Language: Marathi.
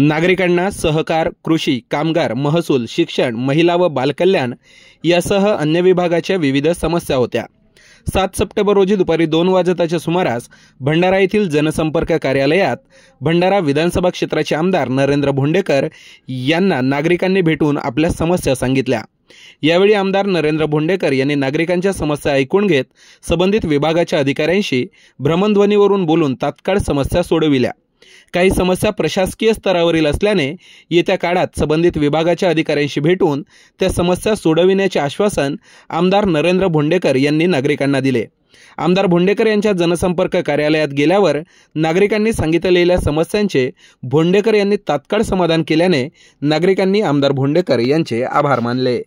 नागरिकांना सहकार कृषी कामगार महसूल शिक्षण महिला व बालकल्याण यासह अन्य विभागाच्या विविध समस्या होत्या सात सप्टेंबर रोजी दुपारी दोन वाजताच्या सुमारास भंडारा येथील जनसंपर्क कार्यालयात भंडारा विधानसभा क्षेत्राचे आमदार नरेंद्र भोंडेकर यांना नागरिकांनी भेटून आपल्या समस्या सांगितल्या यावेळी आमदार नरेंद्र भोंडेकर यांनी नागरिकांच्या समस्या ऐकून घेत संबंधित विभागाच्या अधिकाऱ्यांशी भ्रमणध्वनीवरून बोलून तात्काळ समस्या सोडविल्या काही समस्या प्रशासकीय स्तरावरील असल्याने येत्या काळात संबंधित विभागाच्या अधिकाऱ्यांशी भेटून त्या समस्या सोडविण्याचे आश्वासन आमदार नरेंद्र भोंडेकर यांनी नागरिकांना दिले आमदार भोंडेकर यांच्या जनसंपर्क कार्यालयात गेल्यावर नागरिकांनी सांगितलेल्या समस्यांचे भोंडेकर यांनी तात्काळ समाधान केल्याने नागरिकांनी आमदार भोंडेकर यांचे आभार मानले